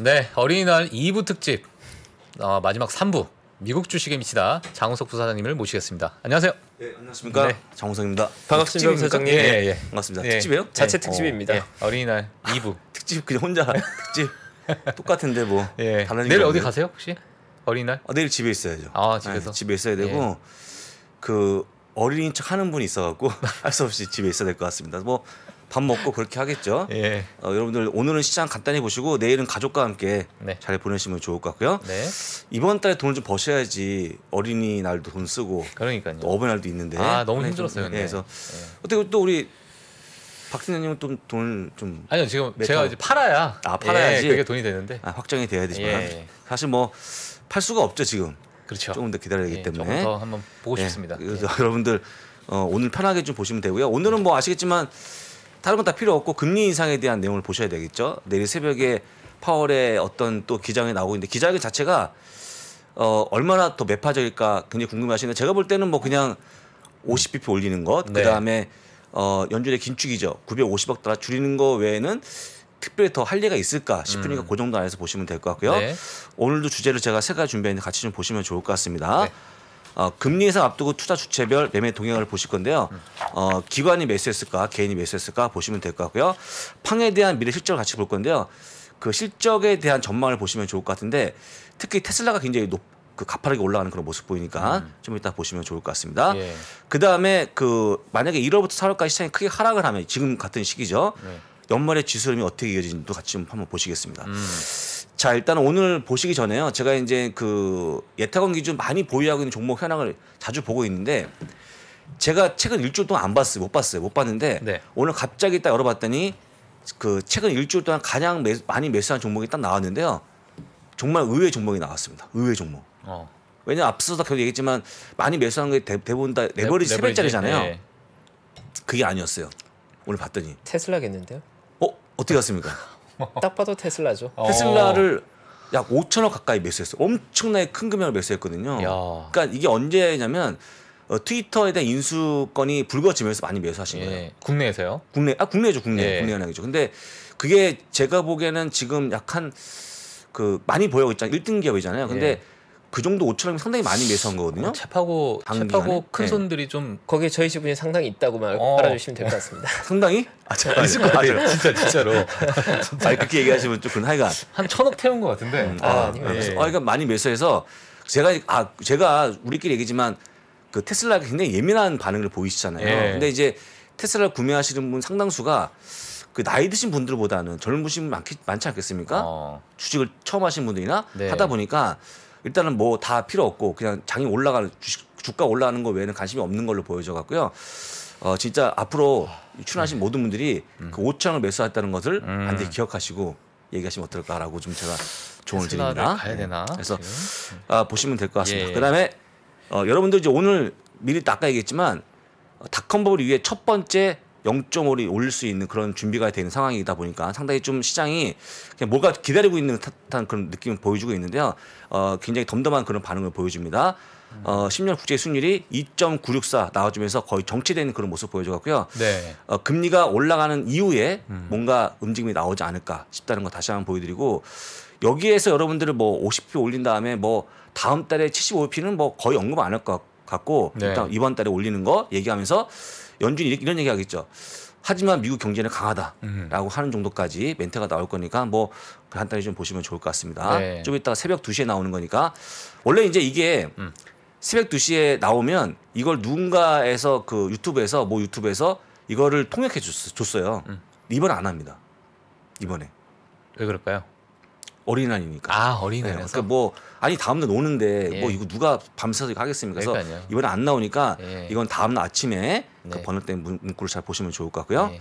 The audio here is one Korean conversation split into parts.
네, 어린이날 2부 특집 어, 마지막 3부 미국 주식에 미치다 장우석 부사장님을 모시겠습니다. 안녕하세요. 네, 안녕하십니까? 네. 장우석입니다. 반갑습니다, 부사장님. 예, 예. 반갑습니다. 예. 특집이에요? 예. 자체 특집입니다. 어. 린이날 2부. 특집 그냥 혼자 특집 똑같은데 뭐 예. 내일 어디 가세요 혹시? 어린이날? 아, 내일 집에 있어야죠. 아 집에서 네, 집에 있어야 예. 되고 그어린이척 하는 분이 있어갖고 할 수 없이 집에 있어야 될 것 같습니다. 뭐밥 먹고 그렇게 하겠죠. 예. 어, 여러분들 오늘은 시장 간단히 보시고 내일은 가족과 함께 네. 잘 보내시면 좋을 것 같고요. 네. 이번 달에 돈을 좀 버셔야지 어린이날도 돈 쓰고 그러니까요. 어버이날도 있는데 아 너무 힘들었어요. 좀, 네. 그래서 네. 어떻게 또 우리 박진현님은 또 돈을 좀 아니요 지금 메타... 제가 이제 팔아야 아 팔아야지 예, 그게 돈이 되는데 아, 확정이 돼야 되지만 예. 사실 뭐 팔 수가 없죠 지금 그렇죠 조금 더 기다려야 되기 예, 때문에 더 한번 보고 예. 싶습니다 예. 여러분들 어, 오늘 편하게 좀 보시면 되고요 오늘은 뭐 아시겠지만 다른 건 다 필요 없고 금리 인상에 대한 내용을 보셔야 되겠죠. 내일 새벽에 파월에 어떤 또 기장이 나오고 있는데 기장의 자체가 어 얼마나 더 매파적일까 굉장히 궁금해하시는데 제가 볼 때는 뭐 그냥 50bp 올리는 것 네. 그다음에 어 연준의 긴축이죠. 950억 달러 줄이는 거 외에는 특별히 더 할 예가 있을까 싶으니까 음. 그 정도 안에서 보시면 될 것 같고요. 네. 오늘도 주제를 제가 세 가지 준비했는데 같이 좀 보시면 좋을 것 같습니다. 네. 어, 금리 에서 앞두고 투자 주체별 매매 동향을 보실 건데요. 어, 기관이 매수했을까 개인이 매수했을까 보시면 될 것 같고요. 팡에 대한 미래 실적을 같이 볼 건데요. 그 실적에 대한 전망을 보시면 좋을 것 같은데 특히 테슬라가 굉장히 높, 그 가파르게 올라가는 그런 모습 보이니까 음. 좀 이따 보시면 좋을 것 같습니다. 예. 그 다음에 그 만약에 1월부터 4월까지 시장이 크게 하락을 하면 지금 같은 시기죠. 예. 연말에 지수름이 어떻게 이어지는지도 같이 좀 한번 보시겠습니다. 음. 자, 일단 오늘 보시기 전에요. 제가 이제 그 예타권 기준 많이 보유하고 있는 종목 현황을 자주 보고 있는데 제가 최근 일주일 동안 안 봤어요. 못 봤어요. 못 봤는데 네. 오늘 갑자기 딱 열어봤더니 그 최근 일주일 동안 가장 매, 많이 매수한 종목이 딱 나왔는데요. 정말 의외 종목이 나왔습니다. 의외 종목. 어. 왜냐 앞서서 계속 얘기했지만 많이 매수한 게 대, 대부분 다 레버리지 세 배짜리잖아요. 네. 그게 아니었어요. 오늘 봤더니 테슬라겠는데요? 어 어떻게 갔습니까? 딱 봐도 테슬라죠. 어. 테슬라를 약 5천억 가까이 매수했어. 엄청나게 큰 금액을 매수했거든요. 야. 그러니까 이게 언제냐면 어, 트위터에 대한 인수권이 불거지면서 많이 매수하신 예. 거예요. 국내에서요? 국내 아 국내죠, 국내 예. 국내 연락이죠. 근데 그게 제가 보기에는 지금 약한 그 많이 보여 있잖아요. 1등 기업이잖아요. 근데 예. 그 정도 5천원 상당히 많이 매수한 거거든요. 잽하고 어, 잽하고 큰 네. 손들이 좀 거기에 저희 지분이 상당히 있다고만 어. 알아주시면 될 것 같습니다. 상당히? 아, 제가 있을 것 같아요. 아, 진짜 진짜로. 아, 그렇게 얘기하시면 조금 하여간 한 천억 태운 것 같은데. 음, 아, 아, 네. 그래서, 예. 아, 그러니까 많이 매수해서 제가 아 제가 우리끼리 얘기지만 그 테슬라가 굉장히 예민한 반응을 보이시잖아요. 예. 근데 이제 테슬라 구매하시는 분 상당수가 그 나이 드신 분들보다는 젊으신 분 많기, 많지 않겠습니까? 어. 주식을 처음 하신 분들이나 네. 하다 보니까 일단은 뭐 다 필요 없고 그냥 장이 올라가는 주식 주가 올라가는 거 외에는 관심이 없는 걸로 보여져 갖고요. 어 진짜 앞으로 출연하신 음. 모든 분들이 음. 그 5천 원을 매수했다는 것을 음. 반드시 기억하시고 얘기하시면 어떨까라고 좀 제가 조언을 그 드립니다. 가야 되나? 예. 그래서 아, 보시면 될 것 같습니다. 예. 그다음에 어, 여러분들 이제 오늘 미리 아까 얘기했지만 어, 닷컴버블 이 위에 첫 번째 0.5를 올릴 수 있는 그런 준비가 되는 상황이다 보니까 상당히 좀 시장이 그냥 뭐가 기다리고 있는 듯한 그런 느낌을 보여주고 있는데요. 어, 굉장히 덤덤한 그런 반응을 보여줍니다. 어, 10년 국제 수익률이 2.964 나와주면서 거의 정체되는 그런 모습 보여줘갖고요. 네. 어, 금리가 올라가는 이후에 음. 뭔가 움직임이 나오지 않을까 싶다는 거 다시 한번 보여드리고 여기에서 여러분들을 뭐 50표 올린 다음에 뭐 다음 달에 75표는 뭐 거의 언급 안 할 것 같고 네. 일단 이번 달에 올리는 거 얘기하면서 연준이 이런 얘기 하겠죠. 하지만 미국 경제는 강하다라고 음. 하는 정도까지 멘트가 나올 거니까 뭐 간단히 그 좀 보시면 좋을 것 같습니다. 네. 좀 이따 가 새벽 2시에 나오는 거니까 원래 이제 이게 음. 새벽 2시에 나오면 이걸 누군가에서 그 유튜브에서 뭐 유튜브에서 이거를 통역해 줬, 줬어요. 음. 이번에 안 합니다. 이번에. 왜 그럴까요? 어린아이니까. 아 어린아이. 네, 그러니까 뭐 아니 다음날 오는데 예. 뭐 이거 누가 밤새서 하겠습니까? 그래서 그러니까요. 이번에 안 나오니까 예. 이건 다음날 아침에 그 네. 그 번호된 문구를 잘 보시면 좋을 것 같고요. 예.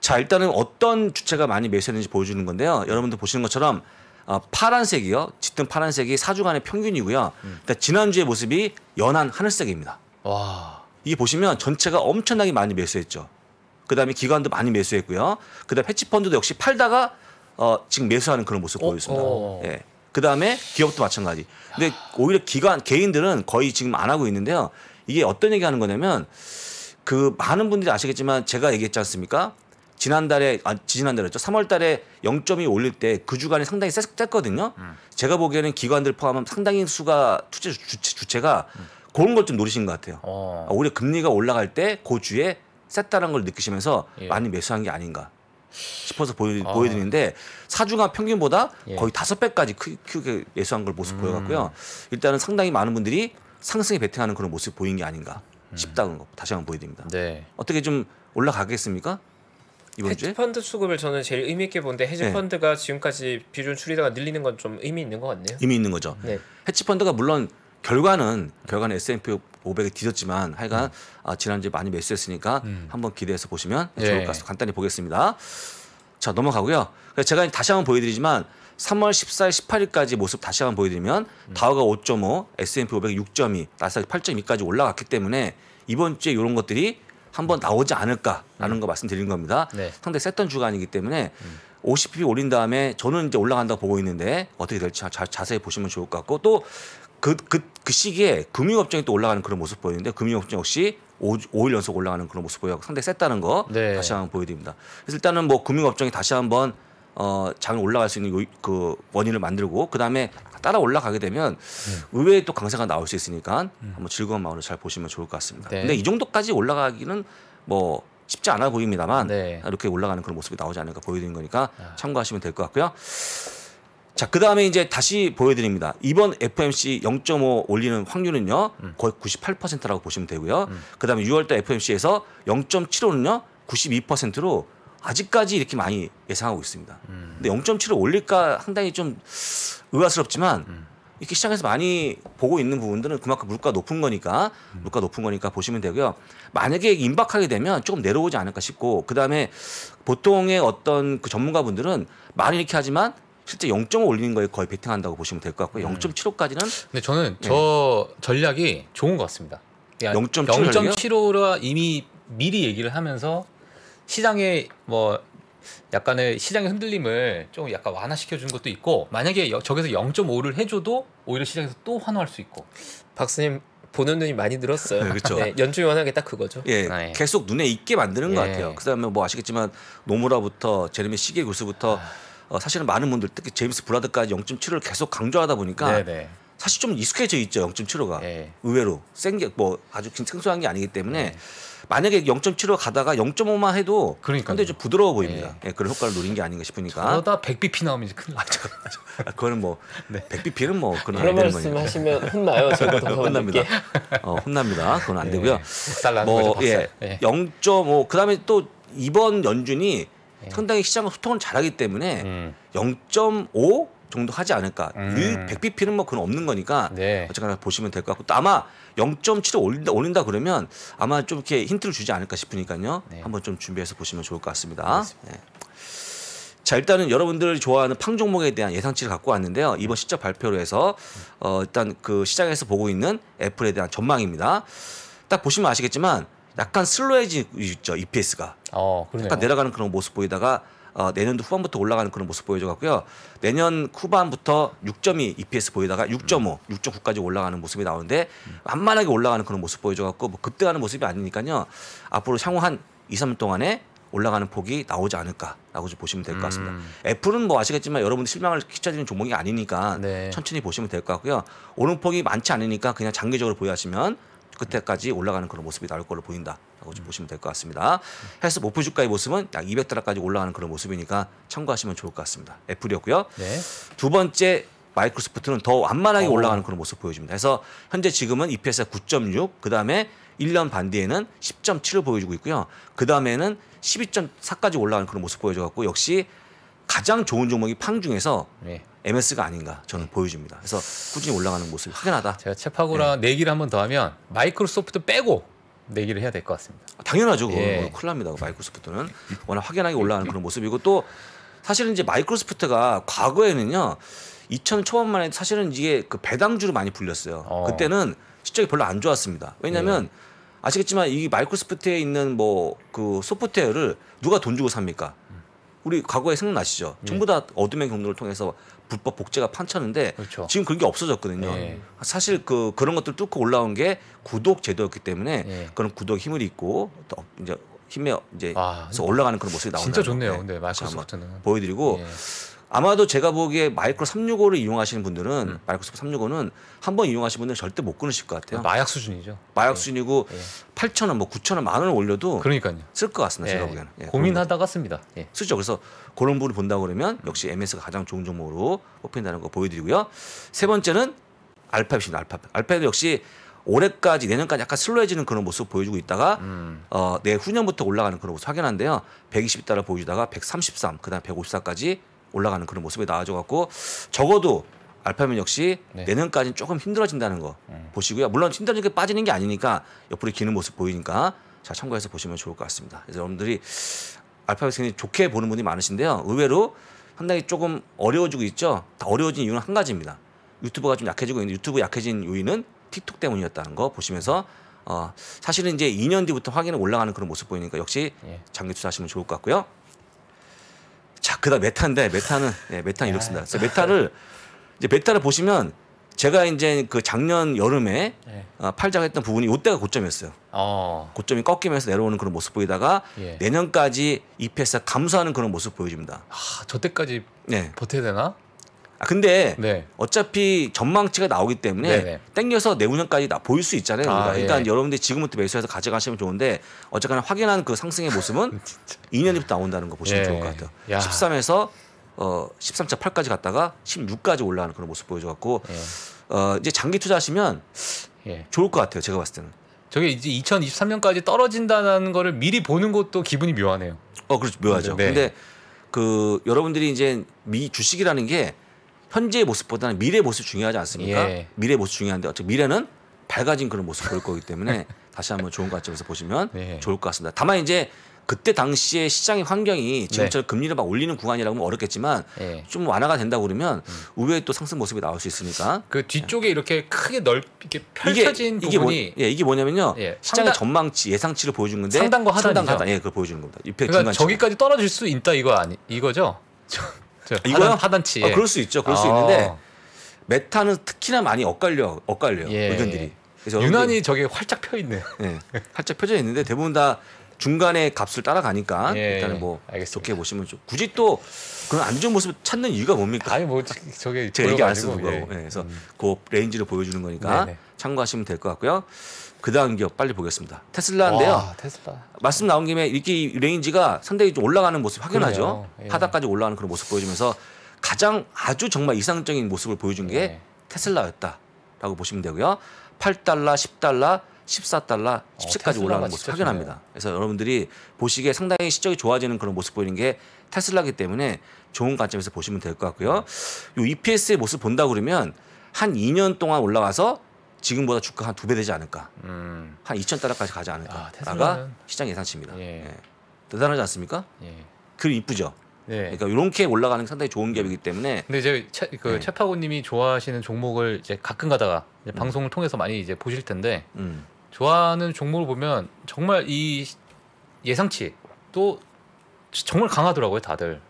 자 일단은 어떤 주체가 많이 매수했는지 보여주는 건데요. 여러분들 보시는 것처럼 어, 파란색이요. 짙은 파란색이 사주간의 평균이고요. 음. 그니까 지난주의 모습이 연한 하늘색입니다. 와. 이게 보시면 전체가 엄청나게 많이 매수했죠. 그다음에 기관도 많이 매수했고요. 그다음 에패치펀드도 역시 팔다가 어, 지금 매수하는 그런 모습 어, 보였습니다. 어. 예. 그 다음에 기업도 마찬가지. 근데 오히려 기관 개인들은 거의 지금 안 하고 있는데요. 이게 어떤 얘기하는 거냐면 그 많은 분들이 아시겠지만 제가 얘기했지 않습니까? 지난달에 아 지난달이었죠. 3월달에 0.2 올릴 때 그주간에 상당히 셌거든요. 음. 제가 보기에는 기관들 포함하면 상당히 수가 투자 주체, 가 음. 그런 걸좀 노리신 것 같아요. 어. 아, 오히려 금리가 올라갈 때 그 주에 셌다는 걸 느끼시면서 예. 많이 매수한 게 아닌가. 싶어서 보여, 아. 보여드리는데 예. 사주가 평균보다 예. 거의 다섯 배까지 크게 예상한걸 모습 음. 보여갖고요. 일단은 상당히 많은 분들이 상승에 베팅하는 그런 모습 보인 게 아닌가 음. 싶다는 거 다시 한번 보여드립니다. 네. 어떻게 좀 올라가겠습니까? 헤지펀드 수급을 저는 제일 의미 있게 본데 헤지펀드가 네. 지금까지 비중 줄이다가 늘리는 건 좀 의미 있는 것 같네요. 의미 있는 거죠. 네. 헤지펀드가 물론 결과는 결과는 S&P 500에 뒤졌지만 하여간 음. 아, 지난주에 많이 매수했으니까 음. 한번 기대해서 보시면 예. 좋을 것 같습니다. 간단히 보겠습니다. 자 넘어가고요. 제가 다시 한번 보여드리지만 3월 14일, 18일까지 모습 다시 한번 보여드리면 음. 다우가 5.5, S&P 500이 6.2, 나스닥이 8.2까지 올라갔기 때문에 이번 주에 이런 것들이 한번 나오지 않을까라는 음. 거 말씀드린 겁니다. 네. 상당히 셌던 주가 아니기 때문에 음. 50p 올린 다음에 저는 이제 올라간다고 보고 있는데 어떻게 될지 자, 자세히 보시면 좋을 것 같고 또 그, 그, 그 시기에 금융업종이 또 올라가는 그런 모습 보이는데 금융업종 역시 5일 연속 올라가는 그런 모습 보여고 상당히 셌다는 거 네. 다시 한번 보여드립니다. 그래서 일단은 뭐 금융업종이 다시 한번 어, 장을 올라갈 수 있는 요, 그 원인을 만들고 그 다음에 따라 올라가게 되면 네. 의외의 또 강세가 나올 수 있으니까 음. 한번 즐거운 마음으로 잘 보시면 좋을 것 같습니다. 네. 근데 이 정도까지 올라가기는 뭐 쉽지 않아 보입니다만 네. 이렇게 올라가는 그런 모습이 나오지 않을까 보여드린 거니까 아. 참고하시면 될 것 같고요. 자, 그 다음에 이제 다시 보여드립니다. 이번 FMC 0.5 올리는 확률은요, 음. 거의 98%라고 보시면 되고요. 음. 그 다음에 6월달 FMC에서 0.75는요, 92%로 아직까지 이렇게 많이 예상하고 있습니다. 음. 근데 0.7을 올릴까 상당히 좀 의아스럽지만, 음. 이렇게 시장에서 많이 보고 있는 부분들은 그만큼 물가 높은 거니까 음. 물가 높은 거니까 보시면 되고요. 만약에 임박하게 되면 조금 내려오지 않을까 싶고 그 다음에 보통의 어떤 그 전문가분들은 말은 이렇게 하지만 실제 0.5 올리는 거에 거의 베팅한다고 보시면 될 것 같고요. 0.75까지는 근데 저는 네. 저 전략이 좋은 것 같습니다. 0.75전략이미 미리 얘기를 하면서 시장에 뭐 약간의 시장의 흔들림을 좀 약간 완화시켜 준 것도 있고 만약에 저기서 0.5를 해줘도 오히려 시장에서 또 환호할 수 있고 박스님 보는 눈이 많이 늘었어요. 네, 그렇죠. 네, 연준이 원하는 게딱 그거죠. 예, 아, 예, 계속 눈에 익게 만드는 예. 것 같아요. 그다음에 뭐 아시겠지만 노무라부터 제르미 시계 교수부터 아... 어, 사실은 많은 분들 특히 제임스 브라드까지 0.75를 계속 강조하다 보니까 네네. 네. 사실 좀 익숙해져 있죠 0.75가 네. 예. 의외로 생게뭐 아주 생소한 게 아니기 때문에 네. 만약에 0.75 가다가 0.5만 해도 그러 근데 좀 부드러워 보입니다. 네. 그런 효과를 노린 게 아닌가 싶으니까. 그러다 100bp 나오면 이제 큰일 나죠. 아, 아, 그거는 뭐 네. 100bp는 뭐 그런 안 되는 거니까. 말씀하시면 뭐 혼나요. 저도 혼납니다. 어, 혼납니다. 그건 안 되고요. 뭐 예. 0.5 그다음에 또 이번 연준이 예. 상당히 시장과 소통을 잘하기 때문에 음. 0.5 정도 하지 않을까. 음. 유입 100bp는 뭐 그건 없는 거니까 네. 어쨌거나 보시면 될 것 같고 또 아마 0.7을 올린다, 올린다 그러면 아마 좀 이렇게 힌트를 주지 않을까 싶으니까요. 네. 한번 좀 준비해서 보시면 좋을 것 같습니다. 네. 자 일단은 여러분들이 좋아하는 팡 종목에 대한 예상치를 갖고 왔는데요. 이번 실적 발표로 해서 어, 일단 그 시장에서 보고 있는 애플에 대한 전망입니다. 딱 보시면 아시겠지만 약간 슬로해지죠 EPS가. 어, 그러네요. 약간 내려가는 그런 모습 보이다가 어, 내년도 후반부터 올라가는 그런 모습 보여줘갖고요. 내년 후반부터 6이 EPS 보이다가 6.5, 음. 6.9까지 올라가는 모습이 나오는데 음. 만만하게 올라가는 그런 모습 보여줘갖고 뭐 급등하는 모습이 아니니까요. 앞으로 향후 한 2, 3년 동안에 올라가는 폭이 나오지 않을까라고 좀 보시면 될 것 같습니다. 음. 애플은 뭐 아시겠지만 여러분 들 실망을 끼쳐드리는 종목이 아니니까 네. 천천히 보시면 될 것 같고요. 오른폭이 많지 않으니까 그냥 장기적으로 보유하시면 끝에까지 올라가는 그런 모습이 나올 걸로 보인다라고 좀 음. 보시면 될 것 같습니다. 헬스 모프 주가의 모습은 약 200달러까지 올라가는 그런 모습이니까 참고하시면 좋을 것 같습니다. 애플이었고요. 네. 두 번째 마이크로소프트는 더 완만하게 어. 올라가는 그런 모습 보여줍니다. 그래서 현재 지금은 EPS가 9.6, 그 다음에 1년 반 뒤에는 10.7을 보여주고 있고요. 그 다음에는 12.4까지 올라가는 그런 모습 보여줘갖고 역시 가장 좋은 종목이 팡 중에서 네. MS가 아닌가 저는 보여줍니다. 그래서 꾸준히 올라가는 모습이 확연하다. 제가 챗하고랑 예. 네. 내기를 한번 더 하면 마이크로소프트 빼고 내기를 네 해야 될 것 같습니다. 당연하죠. 그거 예. 큰일 납니다. 그 마이크로소프트는 워낙 확연하게 올라가는 그런 모습이고 또 사실은 이제 마이크로소프트가 과거에는요 2000 초반만 해도 사실은 이게 그 배당주로 많이 불렸어요. 어. 그때는 실적이 별로 안 좋았습니다. 왜냐하면 예. 아시겠지만 이 마이크로소프트에 있는 뭐 그 소프트웨어를 누가 돈 주고 삽니까? 음. 우리 과거에 생각나시죠? 예. 전부 다 어둠의 경로를 통해서 불법 복제가 판쳤는데 그렇죠. 지금 그런 게 없어졌거든요. 예. 사실 그 그런 것들 뚫고 올라온 게 구독 제도였기 때문에 예. 그런 구독 힘을 있고 또 이제 힘에 이제 아, 올라가는 그런 모습이 나온다 진짜 좋네요. 네, 마이크로소 보여드리고 예. 아마도 제가 보기에 마이크로 365를 이용하시는 분들은 음. 마이크로소프트 365는 한번 이용하신 분들은 절대 못 끊으실 것 같아요. 마약 수준이죠. 마약 네. 수준이고 네. 예. 8천 예. 원, 뭐 9천 원, 만 원을 올려도 그러니까요. 쓸것 같습니다. 네. 제가 예. 보기에는 예, 고민하다가 씁니다. 예. 쓰죠. 그래서 그런 부분을 본다 그러면 역시 MS가 가장 좋은 종목으로 뽑힌다는 거 보여드리고요. 세 번째는 알파벳입니다. 알파벳. 알파벳 역시 올해까지 내년까지 약간 슬로해지는 그런 모습 보여주고 있다가 음. 어, 내후년부터 올라가는 그런 모습 확인한데요. 120달러 보여주다가 133, 그다음 154까지 올라가는 그런 모습이 나와줘갖고 적어도 알파면 역시 네. 내년까지는 조금 힘들어진다는 거 음. 보시고요. 물론 힘들어지게 빠지는 게 아니니까 옆으로 기는 모습 보이니까 자 참고해서 보시면 좋을 것 같습니다. 그래서 여러분들이 알파벳 굉장히 좋게 보는 분이 많으신데요. 의외로 상당히 조금 어려워지고 있죠. 다 어려워진 이유는 한 가지입니다. 유튜브가 좀 약해지고 있는 유튜브 약해진 요인은 틱톡 때문이었다는 거 보시면서 어, 사실은 이제 2년 뒤부터 확인을 올라가는 그런 모습 보이니까 역시 예. 장기 투자하시면 좋을 것 같고요. 자, 그 다음 메타인데, 메타는, 예, 네, 메타는 이렇습니다. 그래서 메타를, 이제 메타를 보시면 제가 이제 그 작년 여름에 네. 어, 팔자했던 부분이 이때가 고점이었어요. 어. 고점이 꺾이면서 내려오는 그런 모습 보이다가 예. 내년까지 e p s 감소하는 그런 모습 보여집니다. 아, 저 때까지 네. 버텨야 되나? 아, 근데 네. 어차피 전망치가 나오기 때문에 네네. 네. 땡겨서 내후년까지 나 보일 수 있잖아요. 아, 그러니까. 일단 예. 여러분들 이 지금부터 매수해서 가져가시면 좋은데 어쨌거나 확인한 그 상승의 모습은 2년부터 나온다는 거 보시면 예. 좋을 것 같아요. 야. 13에서 어 13차 8까지 갔다가 16까지 올라가는 그런 모습 보여줘갖고 예. 어 이제 장기 투자하시면 예. 좋을 것 같아요. 제가 봤을 때는. 저게 이제 2023년까지 떨어진다는 거를 미리 보는 것도 기분이 묘하네요. 어 그렇죠 묘하죠. 네. 근데 그 여러분들이 이제 미 주식이라는 게 현재의 모습보다는 미래의 모습이 중요하지 않습니까? 예. 미래의 모습이 중요한데 어차피 미래는 밝아진 그런 모습 볼 거기 때문에 다시 한번 좋은 관점에서 보시면 예. 좋을 것 같습니다. 다만 이제 그때 당시에 시장의 환경이 지금처럼 네. 금리를 막 올리는 구간이라고 하면 어렵겠지만 네. 좀 완화가 된다 고 그러면 음. 의외의 또 상승 모습이 나올 수 있으니까 그 뒤쪽에 네. 이렇게 크게 넓게 펼쳐진 이게, 뭐- 부분이 이게, 뭐, 예, 이게 뭐냐면요 예. 시장의 상단, 전망치 예상치를 보여준 건데 상단과 하단이죠. 상단 하단 예 그걸 보여주는 겁니다. 그러니까 중간치가. 저기까지 떨어질 수 있다 이거 아니 이거죠? 이건 하단, 하단치. 아, 그럴 수 있죠. 그럴 아. 수 있는데 메타는 특히나 많이 엇갈려 엇갈려 예. 의견들이. 그래서 유난히 저게 활짝 펴 있네. 네, 예, 활짝 펴져 있는데 대부분 다중간에 값을 따라가니까 예, 일단은 뭐 알겠습니다. 좋게 보시면 좀 굳이 또 그런 안 좋은 모습 을 찾는 이유가 뭡니까? 아니 뭐 저게 제가 얘기 안 쓰는 거고 예. 네, 그래서 음. 그 레인지를 보여주는 거니까 네네. 참고하시면 될 것 같고요. 그 다음 기업 빨리 보겠습니다. 테슬라인데요. 와, 아, 테슬라. 말씀 나온 김에 이렇게 레인지가 상당히 좀 올라가는 모습 확인하죠 예. 바닥까지 올라가는 그런 모습 보여주면서 가장 아주 정말 이상적인 모습을 보여준 게 예. 테슬라였다라고 보시면 되고요. 8달러, 10달러, 14달러, 17까지 어, 올라가는 모습 확인합니다 그래서 여러분들이 보시기에 상당히 시적이 좋아지는 그런 모습 보이는 게 테슬라기 때문에 좋은 관점에서 보시면 될 것 같고요. 이 EPS의 모습 본다 그러면 한 2년 동안 올라가서 지금보다 주가 한 두 배 되지 않을까. 음. 한 2천 달러까지 가지 않을까가 아, 테슬라는... 시장 예상치입니다. 예. 예. 대단하지 않습니까? 예. 글 이쁘죠. 네. 그러니까 이렇게 올라가는 게 상당히 좋은 기업이기 때문에. 근데 이제 채, 그 네. 파고님이 좋아하시는 종목을 이제 가끔가다가 이제 음. 방송을 통해서 많이 이제 보실 텐데 음. 좋아하는 종목을 보면 정말 이 예상치 또 정말 강하더라고요 다들.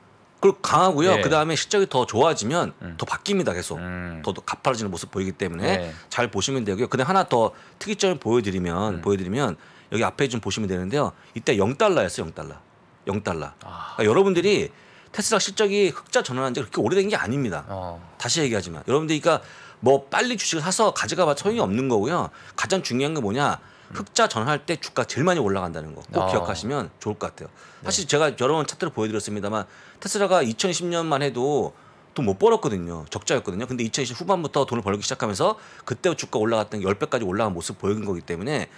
그리고 강하고요. 예. 그 다음에 실적이 더 좋아지면 음. 더 바뀝니다. 계속 음. 더, 가파르지는 모습 보이기 때문에 예. 잘 보시면 되고요. 근데 하나 더 특이점을 보여드리면 음. 보여드리면 여기 앞에 좀 보시면 되는데요. 이때 0달러였어요. 0달러. 0달러. 아. 그러니까 여러분들이 테슬라 실적이 흑자 전환한 지 그렇게 오래된 게 아닙니다. 어. 다시 얘기하지만 여러분들이 그러니까 뭐 빨리 주식을 사서 가져가봐 소용이 없는 거고요. 가장 중요한 게 뭐냐? 흑자 전환할 때 주가 제일 많이 올라간다는 거꼭 아. 기억하시면 좋을 것 같아요. 네. 사실 네. 제가 여러 번 차트를 보여드렸습니다만 테슬라가 2020년만 해도 돈 못 벌었거든요. 적자였거든요. 근데 2020 후반부터 돈을 벌기 시작하면서 그때 주가 올라갔던 게 10배까지 올라간 모습 보여준 거기 때문에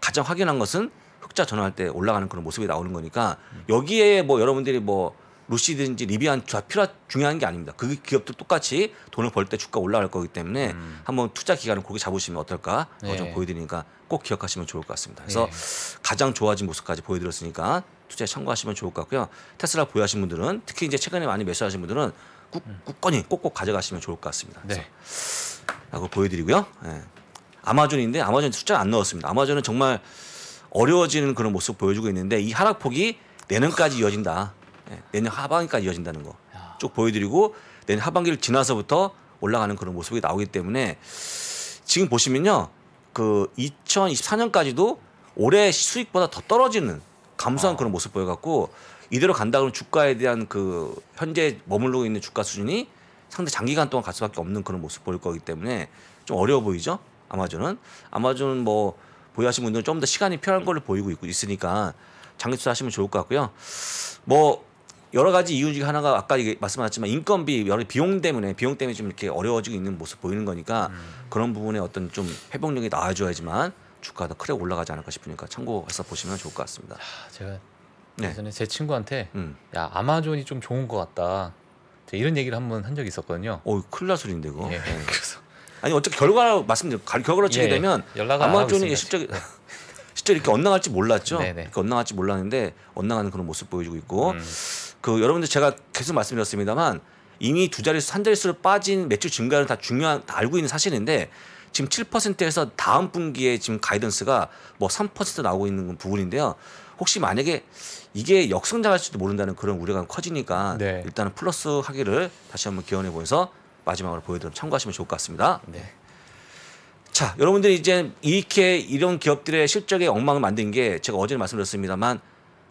가장 확연한 것은 흑자 전환할 때 올라가는 그런 모습이 나오는 거니까 음. 여기에 뭐 여러분들이 뭐 루시든지 리비안 좌표가 중요한 게 아닙니다. 그 기업도 똑같이 돈을 벌 때 주가 올라갈 거기 때문에 음. 한번 투자 기간을 고기 잡으시면 어떨까 네. 좀 예. 보여드리니까 꼭 기억하시면 좋을 것 같습니다. 그래서 네. 가장 좋아진 모습까지 보여드렸으니까 투자에 참고하시면 좋을 것 같고요. 테슬라 보유하신 분들은 특히 이제 최근에 많이 매수하신 분들은 꾸, 꾸건히 음. 꼭꼭 가져가시면 좋을 것 같습니다. 네. 그래서 보여드리고요. 네. 아마존인데 아마존 숫자를 안 넣었습니다. 아마존은 정말 어려워지는 그런 모습 보여주고 있는데 이 하락폭이 내년까지 이어진다. 예, 내년 하반기까지 이어진다는 거 쭉 보여드리고 내년 하반기를 지나서부터 올라가는 그런 모습이 나오기 때문에 지금 보시면요 그 2024년까지도 올해 수익보다 더 떨어지는 감소한 아. 그런 모습 보여갖고 이대로 간다 그러면 주가에 대한 그 현재 머물러 있는 주가 수준이 상대 장기간 동안 갈 수밖에 없는 그런 모습 보일 거기 때문에 좀 어려워 보이죠 아마존은 아마존은 뭐 보유하신 분들은 좀 더 시간이 필요한 걸로 보이고 있고 있으니까 장기 투자하시면 좋을 것 같고요 뭐 여러 가지 이유 중에 하나가 아까 말씀하셨지만 인건비 여러 비용 때문에 비용 때문에 좀 이렇게 어려워지고 있는 모습 보이는 거니까 음. 그런 부분에 어떤 좀 회복력이 나와줘야지만 주가가 더 크게 올라가지 않을까 싶으니까 참고해서 보시면 좋을 것 같습니다. 아, 제가 네. 예전에 제 친구한테 음. 야 아마존이 좀 좋은 것 같다 이런 얘기를 한 번 한 적이 있었거든요. 어, 큰일 날 소리인데 그거. 예. 네. 그래서 아니 어차피 결과 말씀드려 결과로 예, 치게 예. 되면 아마존이 실적 실제 이렇게 엇나갈지 몰랐죠. 네네. 네. 이렇게 엇나갈지 몰랐는데 엇나가는 그런 모습 보여주고 있고. 음. 그 여러분들 제가 계속 말씀드렸습니다만 이미 두 자릿수 한 자릿수로 빠진 매출 증가는 다 중요한 다 알고 있는 사실인데 지금 7%에서 다음 분기에 지금 가이던스가 뭐 3% 나오고 있는 부분인데요. 혹시 만약에 이게 역성장할지도 모른다는 그런 우려가 커지니까 네. 일단은 플러스 하기를 다시 한번 기원해 보여서 마지막으로 보여드리면 참고하시면 좋을 것 같습니다. 네. 자, 여러분들이 이제 이렇게 이런 기업들의 실적의 엉망을 만든 게 제가 어제 말씀드렸습니다만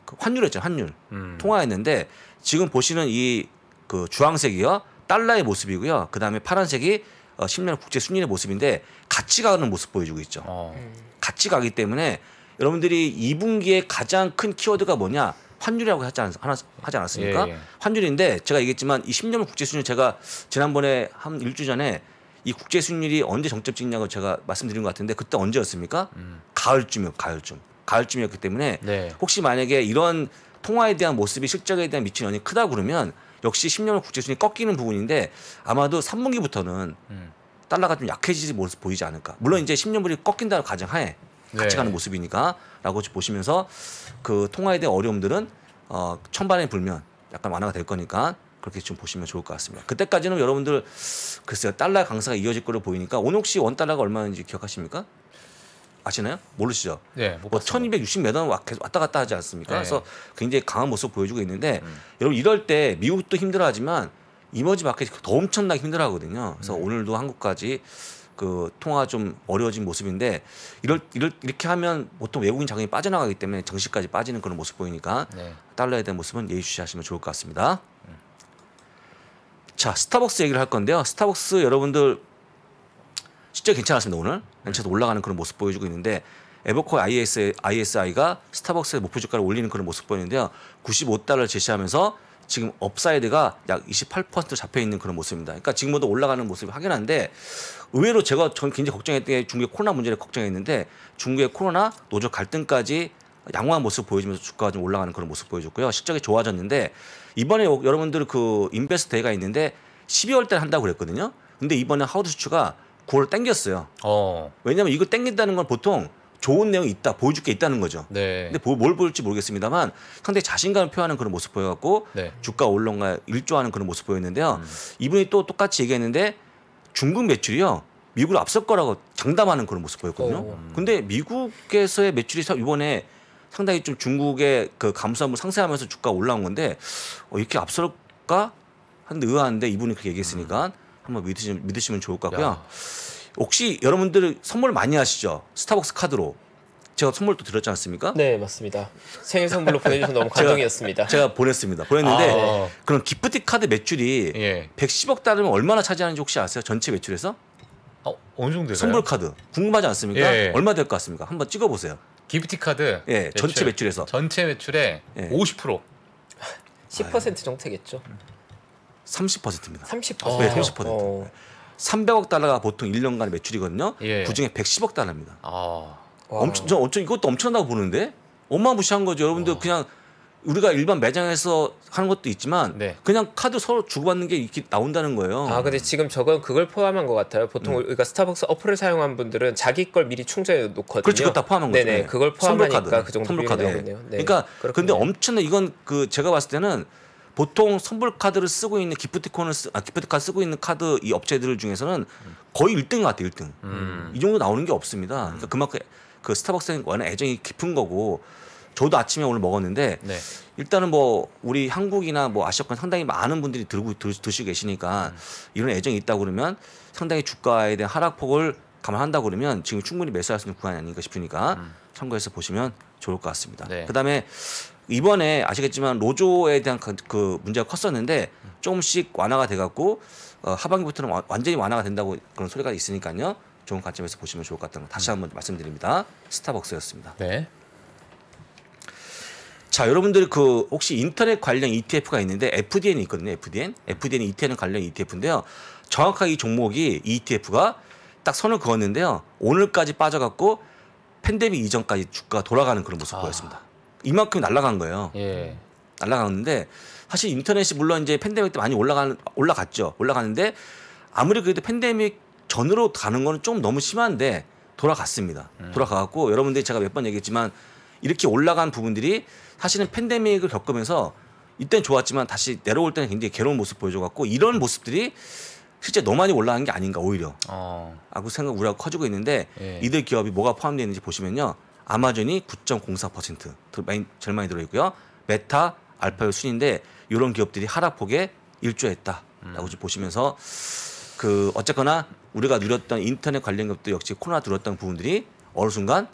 그 환율이었죠 환율 음. 통화했는데 지금 보시는 이 그 주황색이요 달러의 모습이고요 그 다음에 파란색이 어, 10년 국제 순위의 모습인데 같이 가는 모습 보여주고 있죠 어. 같이 가기 때문에 여러분들이 2분기에 가장 큰 키워드가 뭐냐 환율이라고 하지, 않, 하지 않았습니까 예, 예. 환율인데 제가 얘기했지만 이 10년 국제 순위 제가 지난번에 한 일주 전에 이 국제 순율이 언제 정점 찍냐고 제가 말씀드린 것 같은데 그때 언제였습니까? 음. 가을쯤이요, 가을쯤. 가을쯤이었기 때문에 네. 혹시 만약에 이런 통화에 대한 모습이 실적에 대한 미친 영향이 크다 그러면 역시 10년 국제순이 꺾이는 부분인데 아마도 3분기부터는 음. 달러가 좀 약해지지 모습 보이지 않을까. 물론 이제 1 0년분이 꺾인다는 가정하에 같이 네. 가는 모습이니까라고 보시면서 그 통화에 대한 어려움들은 어, 천반에 불면 약간 완화가 될 거니까 그렇게 좀 보시면 좋을 것 같습니다. 그때까지는 여러분들 글쎄요 달러 강세가 이어질 거로 보이니까 오늘 혹시 원 달러가 얼마인지 기억하십니까? 아시나요? 모르시죠? 네, 뭐 1260m 왔다 갔다 하지 않습니까? 네. 그래서 굉장히 강한 모습 보여주고 있는데 음. 여러분 이럴 때 미국도 힘들어하지만 이머지 마켓이 더 엄청나게 힘들어하거든요. 그래서 음. 오늘도 한국까지 그 통화 좀 어려워진 모습인데 이럴 이럴 이렇게 하면 보통 외국인 자금이 빠져나가기 때문에 정시까지 빠지는 그런 모습 보이니까 네. 달러에 대한 모습은 예의주시하시면 좋을 것 같습니다. 음. 자 스타벅스 얘기를 할 건데요. 스타벅스 여러분들 진짜 괜찮았습니다 오늘. 엔체에서 올라가는 그런 모습 보여주고 있는데 에버코 IS, ISI가 스타벅스의 목표 주가를 올리는 그런 모습 보이는데요. 9 5달러 제시하면서 지금 업사이드가 약 28% 잡혀 있는 그런 모습입니다. 그러니까 지금보다 올라가는 모습이 확연한데 의외로 제가 전 굉장히 걱정했던 게 중국의 코로나 문제를 걱정했는데 중국의 코로나 노조 갈등까지 양호한 모습 보여주면서 주가가 좀 올라가는 그런 모습 보여줬고요. 실적이 좋아졌는데 이번에 여러분들 그 인베스트데이가 있는데 12월 달 한다고 그랬거든요. 근데 이번에 하우드 수츠가 그월 땡겼어요. 어. 왜냐하면 이거 땡긴다는 건 보통 좋은 내용이 있다, 보여줄 게 있다는 거죠. 네. 근데 뭘 보일지 모르겠습니다만 상당히 자신감을 표하는 그런 모습 보여갖고 네. 주가 언론과 일조하는 그런 모습 보였는데요. 음. 이분이 또 똑같이 얘기했는데 중국 매출이요. 미국을 앞설 거라고 장담하는 그런 모습 보였거든요. 오. 어, 음. 근데 미국에서의 매출이 이번에 상당히 좀 중국의 그감소함을 상쇄하면서 주가 올라온 건데 어, 이렇게 앞설까? 하는데 의아한데 이분이 그렇게 얘기했으니까 음. 한번 믿으시면, 믿으시면 좋을 것 같고요. 야. 혹시 여러분들 선물 많이 하시죠? 스타벅스 카드로. 제가 선물 또 드렸지 않습니까? 네, 맞습니다. 생일 선물로 보내주셔서 너무 감동이었습니다. 제가, 제가 보냈습니다. 보냈는데 아, 그럼 기프티 카드 매출이 예. 110억 달러면 얼마나 차지하는지 혹시 아세요? 전체 매출에서? 아, 어느 정도 돼요? 선물 카드 궁금하지 않습니까? 예. 얼마 될 것 같습니까? 한번 찍어보세요. 기프티 카드 예, 매출. 전체 매출에서 전체 매출의 예. 50% 10% 정도겠죠. 30%입니다. 30%. 네, 30%. 어. 300억 달러가 보통 1년간 매출이거든요. 예. 그중에 110억 달러입니다. 아. 엄청 저 엄청 이것도 엄청나다고 보는데 엄마무시한 거죠. 여러분들 와. 그냥 우리가 일반 매장에서 하는 것도 있지만 네. 그냥 카드 서로 주고받는 게 이렇게 나온다는 거예요. 아 근데 지금 저건 그걸 포함한 것 같아요. 보통 음. 우리가 스타벅스 어플을 사용한 분들은 자기 걸 미리 충전해 놓거든요. 그렇죠, 그다 포함한 거죠. 네네, 네. 그걸 포함하니까 불카드그 정도 선불카드. 네. 네. 그러니까 그렇군요. 근데 엄청나 이건 그 제가 봤을 때는 보통 선불 카드를 쓰고 있는 기프티콘을 쓰, 아, 기프티카 쓰고 있는 카드 이 업체들 중에서는 거의 1등 같아요. 1등. 음. 이 정도 나오는 게 없습니다. 음. 그러니까 그만큼 그 스타벅스에 관한 애정이 깊은 거고 저도 아침에 오늘 먹었는데 네. 일단은 뭐 우리 한국이나 뭐 아시아권 상당히 많은 분들이 들고 드, 드시고 계시니까 음. 이런 애정이 있다 그러면 상당히 주가에 대한 하락폭을 감안한다 그러면 지금 충분히 매수할 수 있는 구간이 아닌가 싶으니까 음. 참고해서 보시면 좋을 것 같습니다. 네. 그다음에 이번에 아시겠지만 로조에 대한 그, 그 문제가 컸었는데 조금씩 완화가 돼갖고 어, 하반기부터는 와, 완전히 완화가 된다고 그런 소리가 있으니까요. 좋은 관점에서 보시면 좋을 것 같다는 거 다시 한번 말씀드립니다. 스타벅스였습니다. 네. 자, 여러분들 그 혹시 인터넷 관련 ETF가 있는데 FDN이 있거든요. FDN. FDN이 ETN 관련 ETF인데요. 정확하게 이 종목이 이 e ETF가 딱 선을 그었는데요. 오늘까지 빠져갖고 팬데믹 이전까지 주가가 돌아가는 그런 모습 아. 보였습니다. 이만큼 날라간 거예요. 예. 날라갔는데 사실 인터넷이 물론 이제 팬데믹 때 많이 올라간 올라갔죠. 올라갔는데 아무리 그래도 팬데믹 전으로 가는 거는 좀 너무 심한데 돌아갔습니다. 음. 돌아가갖고 여러분들이 제가 몇 번 얘기했지만 이렇게 올라간 부분들이 사실은 팬데믹을 겪으면서 이땐 좋았지만 다시 내려올 때는 굉장히 괴로운 모습 보여줘갖고 이런 모습들이 실제 너무 많이 올라간 게 아닌가 오히려 어. 고 생각 우려가 커지고 있는데 예. 이들 기업이 뭐가 포함되어 있는지 보시면요 아마존이 9.04% 많이, 제일 많이 들어있고요. 메타, 알파벳 순인데 이런 기업들이 하락폭에 일조했다라고 음. 보시면서 그 어쨌거나 우리가 누렸던 인터넷 관련 기업도 역시 코로나 들었던 부분들이 어느 순간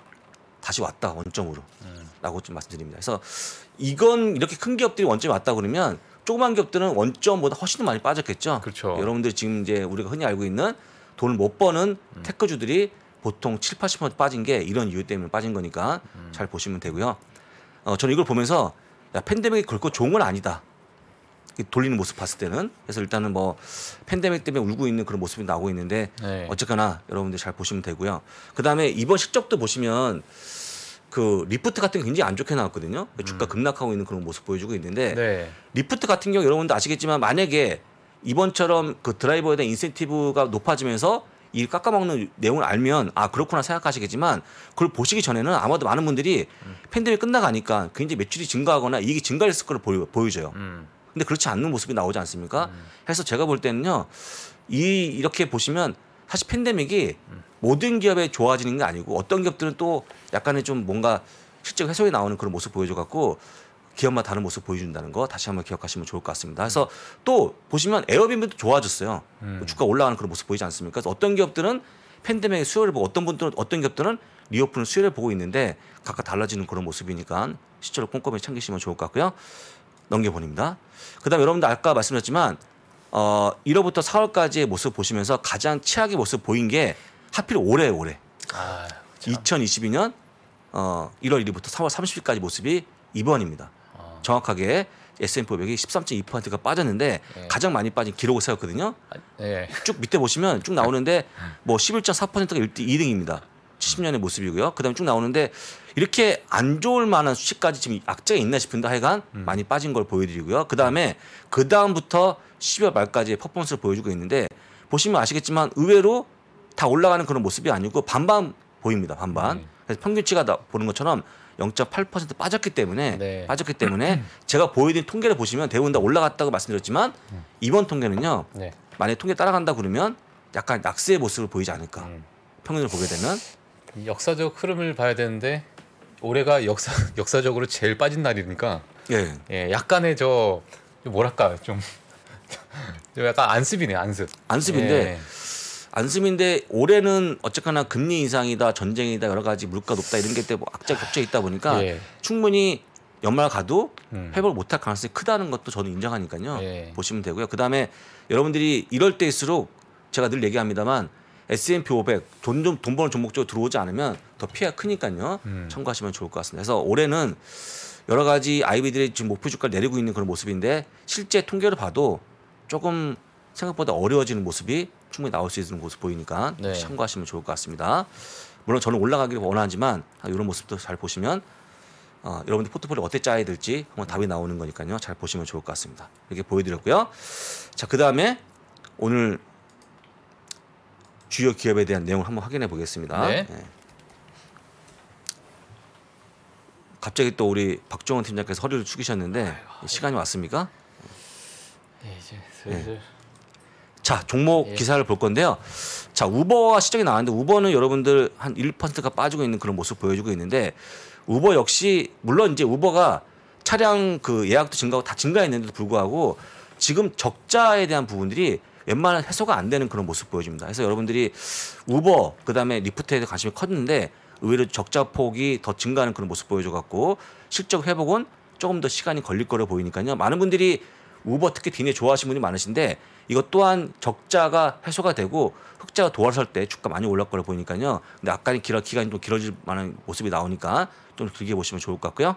다시 왔다 원점으로라고 음. 좀 말씀드립니다. 그래서 이건 이렇게 큰 기업들이 원점에 왔다 그러면 조그만 기업들은 원점보다 훨씬 더 많이 빠졌겠죠. 그렇죠. 여러분들 지금 이제 우리가 흔히 알고 있는 돈을 못 버는 음. 테크주들이 보통 7, 80% 빠진 게 이런 이유 때문에 빠진 거니까 음. 잘 보시면 되고요. 어, 저는 이걸 보면서 야, 팬데믹이 결코 좋은 건 아니다. 돌리는 모습 봤을 때는 그래서 일단은 뭐 팬데믹 때문에 울고 있는 그런 모습이 나오고 있는데 네. 어쨌거나 여러분들 잘 보시면 되고요. 그다음에 이번 실적도 보시면 그 리프트 같은 게 굉장히 안 좋게 나왔거든요. 음. 주가 음. 급락하고 있는 그런 모습 보여주고 있는데 네. 리프트 같은 경우 여러분도 아시겠지만 만약에 이번처럼 그 드라이버에 대한 인센티브가 높아지면서 이 깎아먹는 내용을 알면 아 그렇구나 생각하시겠지만 그걸 보시기 전에는 아마도 많은 분들이 음. 팬데믹 끝나가니까 굉장히 매출이 증가하거나 이익이 증가했을 거를 보여, 보여줘요. 음. 근데 그렇지 않는 모습이 나오지 않습니까? 음. 해서 제가 볼 때는요 이 이렇게 보시면 사실 팬데믹이 모든 기업에 좋아지는 게 아니고 어떤 기업들은 또 약간의 좀 뭔가 실적 해석이 나오는 그런 모습 보여줘 갖고 기업마다 다른 모습 보여준다는 거 다시 한번 기억하시면 좋을 것 같습니다. 그래서 또 보시면 에어비앤비도 좋아졌어요. 음. 뭐 주가 올라가는 그런 모습 보이지 않습니까? 그래서 어떤 기업들은 팬데믹의 수요를 보고 어떤 분들은 어떤 기업들은 리오프는 수요를 보고 있는데 각각 달라지는 그런 모습이니까 시제로 꼼꼼히 챙기시면 좋을 것 같고요. 넘겨보냅니다 그다음 여러분들 아까 말씀드렸지만 어 1월부터 4월까지의 모습 보시면서 가장 최악의 모습 보인 게 하필 올해 올해 아, 2022년 그렇죠. 어 1월 1일부터 4월 30일까지 모습이 이번입니다 정확하게 S&P 500이 13.2%가 빠졌는데 네. 가장 많이 빠진 기록을 세웠거든요. 네. 쭉 밑에 보시면 쭉 나오는데 음. 뭐 11.4%가 2등입니다. 70년의 모습이고요. 그다음에 쭉 나오는데 이렇게 안 좋을 만한 수치까지 지금 악재가 있나 싶은데 하여간 음. 많이 빠진 걸 보여드리고요. 그다음에 그다음부터 12월 말까지의 퍼포먼스를 보여주고 있는데 보시면 아시겠지만 의외로 다 올라가는 그런 모습이 아니고 반반 보입니다. 반반. 음. 그래서 평균치가 나, 보는 것처럼 0.8% 빠졌기 때문에 네. 빠졌기 때문에 제가 보여드린 통계를 보시면 대부분 다 올라갔다고 말씀드렸지만 이번 통계는요. 네. 만약에 통계 따라간다 그러면 약간 낙스의 모습을 보이지 않을까. 음. 평균을 보게 되면 역사적 흐름을 봐야 되는데 올해가 역사 역사적으로 제일 빠진 날이니까 예, 예 약간의 저 뭐랄까 좀, 좀 약간 안습이네 안습 안습인데 예. 안심민데 올해는 어쨌거나 금리 인상이다 전쟁이다 여러 가지 물가 높다 이런 게때문악재 겹쳐 있다 보니까 예. 충분히 연말 가도 음. 회복을 못할 가능성이 크다는 것도 저는 인정하니까요. 예. 보시면 되고요. 그다음에 여러분들이 이럴 때일수록 제가 늘 얘기합니다만 S&P 500돈좀 돈 버는 종목 쪽으로 들어오지 않으면 더 피해가 크니까요. 음. 참고하시면 좋을 것 같습니다. 그래서 올해는 여러 가지 아이비들이 지금 목표 주가를 내리고 있는 그런 모습인데 실제 통계를 봐도 조금 생각보다 어려워지는 모습이 충분히 나올 수 있는 모습 보이니까 네. 참고하시면 좋을 것 같습니다. 물론 저는 올라가기를 원하지만 아, 이런 모습도 잘 보시면 어, 여러분들 포트폴리오 어떻게 짜야 될지 한번 답이 나오는 거니까요. 잘 보시면 좋을 것 같습니다. 이렇게 보여드렸고요. 자, 그 다음에 오늘 주요 기업에 대한 내용을 한번 확인해 보겠습니다. 네. 네. 갑자기 또 우리 박종원 팀장께서 허리를 숙이셨는데 아이고, 시간이 왔습니까? 네, 이제 네. 슬슬. 네. 자, 종목 예. 기사를 볼 건데요. 자, 우버와 시장이 나왔는데 우버는 여러분들 한 1%가 빠지고 있는 그런 모습 보여주고 있는데 우버 역시 물론 이제 우버가 차량 그 예약도 증가하고 다 증가했는데도 불구하고 지금 적자에 대한 부분들이 웬만한 해소가 안 되는 그런 모습 보여줍니다. 그래서 여러분들이 우버 그다음에 리프트에 대해 관심이 컸는데 의외로 적자 폭이 더 증가하는 그런 모습 보여줘 갖고 실적 회복은 조금 더 시간이 걸릴 거로 보이니까요. 많은 분들이 우버 특히 빈에 좋아하시는 분이 많으신데 이것 또한 적자가 해소가 되고 흑자가 도화설 때 주가 많이 올랐 걸로 보이니까요. 근데 아까는 길어 기간이 좀 길어질 만한 모습이 나오니까 좀 길게 보시면 좋을 것 같고요.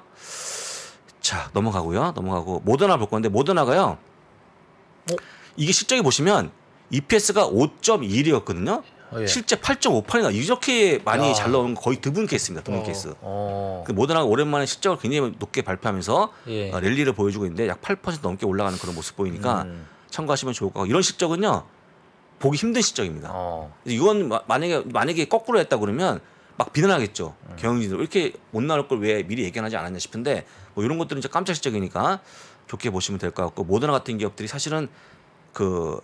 자 넘어가고요. 넘어가고 모더나 볼 건데 모더나가요. 어? 이게 실적이 보시면 EPS가 5.1이었거든요. 어, 예. 실제 8 5 8이나 이렇게 많이 야. 잘 나오는 거의 드문 케이스입니다. 드문 어. 케이스. 어. 그 모더나가 오랜만에 실적을 굉장히 높게 발표하면서 예. 어, 랠리를 보여주고 있는데 약 8% 넘게 올라가는 그런 모습 보이니까 음. 참고하시면 좋을 것 같고 이런 실적은요 보기 힘든 실적입니다. 어. 이건 만약에 만약에 거꾸로 했다 그러면 막 비난하겠죠 음. 경영진들 이렇게 못 나올 걸 왜 미리 예견하지 않았냐 싶은데 뭐 이런 것들은 이제 깜짝 실적이니까 좋게 보시면 될 것 같고 모더나 같은 기업들이 사실은 그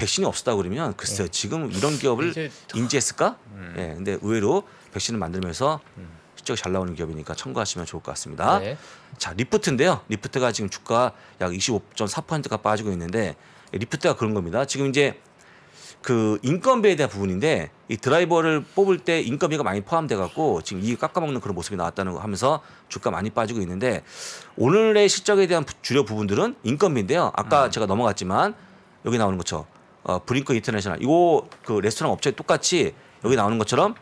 백신이 없었다 그러면 글쎄요 예. 지금 이런 기업을 인지했을까? 음. 예, 네, 근데 의외로 백신을 만들면서 실적이 잘 나오는 기업이니까 참고하시면 좋을 것 같습니다. 네. 자 리프트인데요. 리프트가 지금 주가 약 25.4%가 빠지고 있는데 리프트가 그런 겁니다. 지금 이제 그 인건비에 대한 부분인데 이 드라이버를 뽑을 때 인건비가 많이 포함돼 갖고 지금 이 깎아먹는 그런 모습이 나왔다는 거 하면서 주가 많이 빠지고 있는데 오늘의 실적에 대한 주요 부분들은 인건비인데요. 아까 음. 제가 넘어갔지만 여기 나오는 것처럼 어, 브링크 인터내셔널 이거 그 레스토랑 업체 똑같이 여기 나오는 것처럼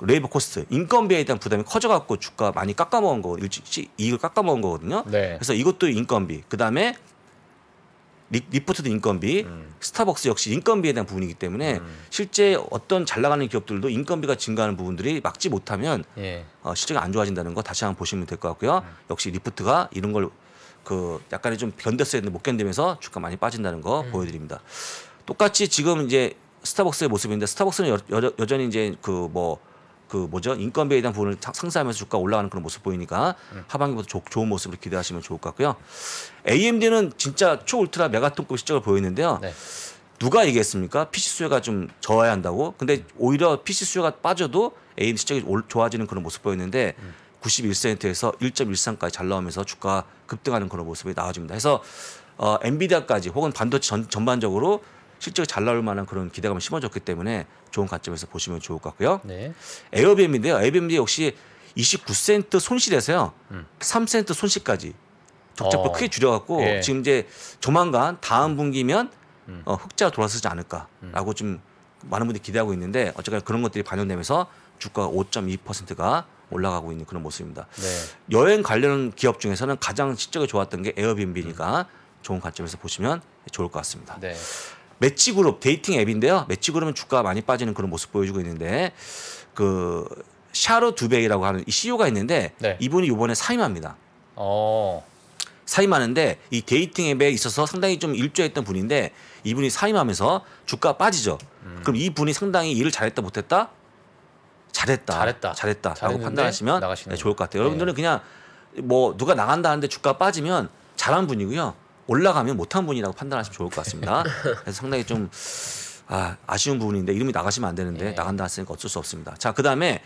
레이버 코스트 인건비에 대한 부담이 커져갖고 주가 많이 깎아먹은 거 일찍 이익을 깎아먹은 거거든요. 네. 그래서 이것도 인건비 그 다음에 리포트도 인건비, 음. 스타벅스 역시 인건비에 대한 부분이기 때문에 음. 실제 어떤 잘 나가는 기업들도 인건비가 증가하는 부분들이 막지 못하면 예. 어, 실적이 안 좋아진다는 거 다시 한번 보시면 될 것 같고요. 음. 역시 리포트가 이런 걸 그 약간의 좀 견뎠어야 했는데 못 견디면서 주가 많이 빠진다는 거 음. 보여드립니다. 똑같이 지금 이제 스타벅스의 모습인데 스타벅스는 여, 여, 여전히 이제 그뭐그 뭐, 그 뭐죠 인건비에 대한 부분을 상승하면서 주가 올라가는 그런 모습 보이니까 음. 하반기부터 조, 좋은 모습을 기대하시면 좋을 것 같고요. AMD는 진짜 초울트라 메가톤급 실적을 보였는데요. 네. 누가 얘기했습니까? PC 수요가 좀저어야 한다고. 근데 오히려 PC 수요가 빠져도 AMD 실적이 좋아지는 그런 모습 보였는데 음. 91센트에서 1.13까지 잘 나오면서 주가 급등하는 그런 모습이 나와집니다. 그래서 어, 엔비디아까지 혹은 반도체 전, 전반적으로 실제로 잘 나올 만한 그런 기대감이심어졌기 때문에 좋은 관점에서 보시면 좋을 것 같고요. 네. 에어비앤비인데요. 에어비앤비 역시 29센트 손실에서요. 음. 3센트 손실까지 적자폭 어. 크게 줄여갖고 예. 지금 이제 조만간 다음 음. 분기면 음. 어, 흑자 가 돌아서지 않을까라고 음. 좀 많은 분들이 기대하고 있는데 어쨌거나 그런 것들이 반영되면서 주가가 5.2%가 올라가고 있는 그런 모습입니다. 네. 여행 관련 기업 중에서는 가장 실적이 좋았던 게 에어비앤비니까 음. 좋은 관점에서 보시면 좋을 것 같습니다. 네. 매치그룹 데이팅 앱인데요. 매치그룹은 주가 가 많이 빠지는 그런 모습 보여주고 있는데 그 샤르 두베이라고 하는 이 CEO가 있는데 네. 이분이 이번에 사임합니다. 어. 사임하는데 이 데이팅 앱에 있어서 상당히 좀 일조했던 분인데 이분이 사임하면서 주가 빠지죠. 음. 그럼 이 분이 상당히 일을 잘했다 못했다 잘했다 잘했다 잘했다라고 판단하시면 네, 좋을 것 같아요. 네. 여러분들은 그냥 뭐 누가 나간다 는데 주가 빠지면 잘한 분이고요. 올라가면 못한 분이라고 판단하시면 좋을 것 같습니다. 그래서 상당히 좀 아, 아쉬운 부분인데 이름이 나가시면 안 되는데 예. 나간다 했으니까 어쩔 수 없습니다. 자, 그다음에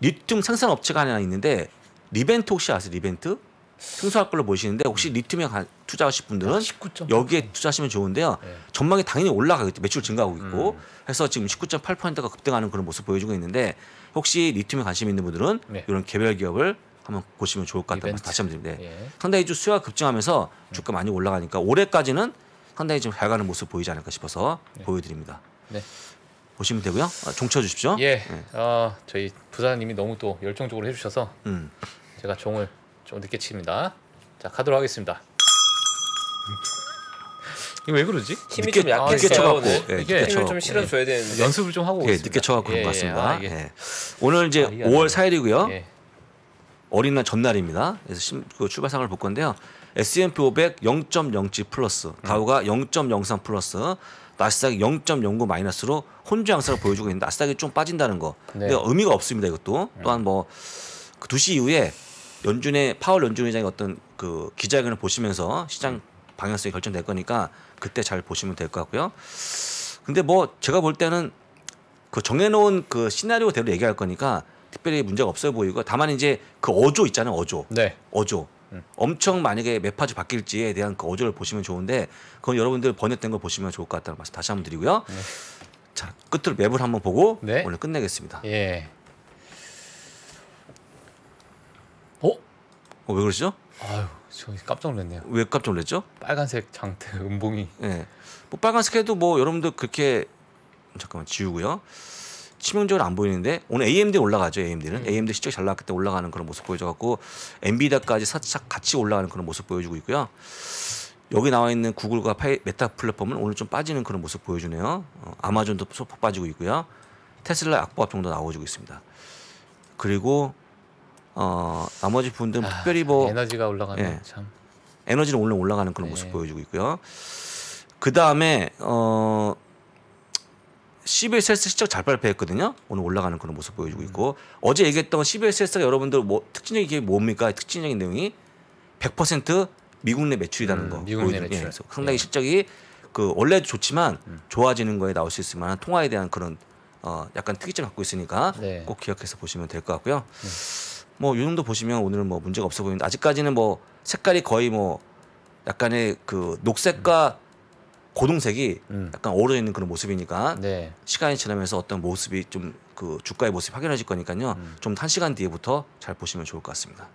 리튬 생산 업체가 하나 있는데 리벤트 혹시 아세요? 리벤트? 승소할 걸로 보시는데 혹시 리튬에 투자하실 분들은 19. 아, 여기에 투자하시면 좋은데요. 네. 전망이 당연히 올라가겠죠. 매출 증가하고 있고 음. 해서 지금 19.8%가 급등하는 그런 모습 보여주고 있는데 혹시 리튬에 관심 있는 분들은 네. 이런 개별 기업을 한번 보시면 좋을 것 같다고 다시 한번 드립니다. 네. 예. 상당히 좀 수요가 급증하면서 음. 주가 많이 올라가니까 올해까지는 상당히 좀잘 가는 모습 보이지 않을까 싶어서 네. 보여드립니다. 네. 보시면 되고요. 아, 종쳐 주십시오. 예. 네. 어, 저희 부사님이 너무 또 열정적으로 해주셔서 음. 제가 종을 좀 늦게 칩니다. 자 가도록 하겠습니다. 이거 왜 그러지? 힘이 늦게, 좀 약했어요. 네, 늦게 네. 이게 힘을 좀 실어줘야 네. 되는데 연습을 좀 하고 예, 오겠습니다. 늦게 쳐갖고 예, 그런 것 같습니다. 아, 예. 오늘 이제 5월 아, 4일이고요. 어린날 전날입니다. 그래서 심, 그 출발상을 볼 건데요. S&P 500 0.07 플러스, 다우가 0.03 플러스, 나스닥이 0.09 마이너스로 혼주 양상을 보여주고 있는데 나스닥이 좀 빠진다는 거. 네. 근데 의미가 없습니다. 이것도 또한 뭐그 2시 이후에 연준의 파월 연준 의장의 어떤 그 기자회견을 보시면서 시장 방향성이 결정될 거니까 그때 잘 보시면 될 것 같고요. 근데 뭐 제가 볼 때는 그 정해놓은 그 시나리오대로 얘기할 거니까 특별히 문제가 없어 보이고 다만 이제 그 어조 있잖아요 어조 네. 어조 음. 엄청 만약에 매파주 바뀔지에 대한 그 어조를 보시면 좋은데 그건 여러분들 번역된 걸 보시면 좋을 것 같다는 말씀 다시 한번 드리고요 네. 자 끝으로 맵을 한번 보고 네. 오늘 끝내겠습니다 예. 어? 어, 왜 그러시죠? 아유 저 깜짝 놀랐네요. 왜 깜짝 놀랐죠? 빨간색 장대 은봉이 예. 네. 뭐 빨간색 해도 뭐 여러분들 그렇게 잠깐만 지우고요. 치명적으로 안 보이는데 오늘 AMD 올라가죠. AMD는 음. AMD 실적 잘 나왔기 때 올라가는 그런 모습 보여줘갖고 엔비디아까지 살짝 같이 올라가는 그런 모습 보여주고 있고요. 여기 나와 있는 구글과 파이, 메타 플랫폼은 오늘 좀 빠지는 그런 모습 보여주네요. 어, 아마존도 소폭 빠지고 있고요. 테슬라 악보합 정도 나오고 있습니다. 그리고 어, 나머지 분들은 아, 특별히 뭐 에너지가 올라가는 예, 참 에너지는 오늘 올라가는 그런 네. 모습 보여주고 있고요. 그 다음에 어, c b s 에스시적잘 발표했거든요. 오늘 올라가는 그런 모습 보여주고 있고 음. 어제 얘기했던 c b s 에스가 여러분들 뭐 특징적인 게 뭡니까? 특징적인 내용이 100% 미국 내 매출이라는 음, 거. 미국 내 매출. 예, 상당히 예. 실적이 그 원래 좋지만 음. 좋아지는 거에 나올 수 있을 만한 통화에 대한 그런 어 약간 특이점 갖고 있으니까 네. 꼭 기억해서 보시면 될 것 같고요. 네. 뭐이 정도 보시면 오늘은 뭐 문제가 없어 보입니다 아직까지는 뭐 색깔이 거의 뭐 약간의 그 녹색과 고동색이 음. 약간 어우러져 있는 그런 모습이니까 네. 시간이 지나면서 어떤 모습이 좀 그 주가의 모습이 확인해질 거니까요. 음. 좀한 시간 뒤에부터 잘 보시면 좋을 것 같습니다.